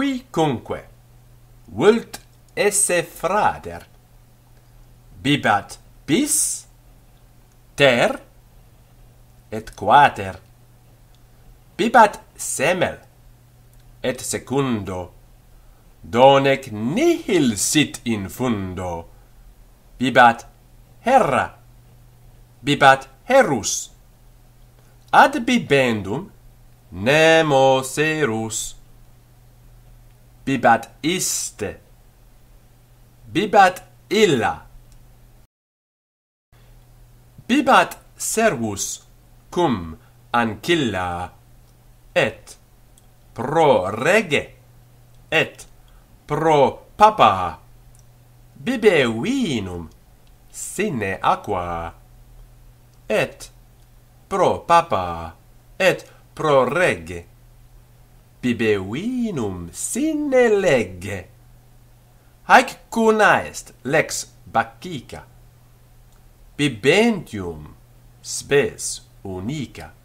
qui cunque vult esse frader bibat bis ter et quater bibat semel et secundo donec nihil sit in fundo bibat herra bibat herus ad bibendum nemo serus bibat iste bibat illa bibat servus cum ancilla et pro rege et pro papa bibe vinum sine aqua et pro papa et pro rege bibeuinum sine legge. Haec cuna est lex bacchica. Bibentium spes unica.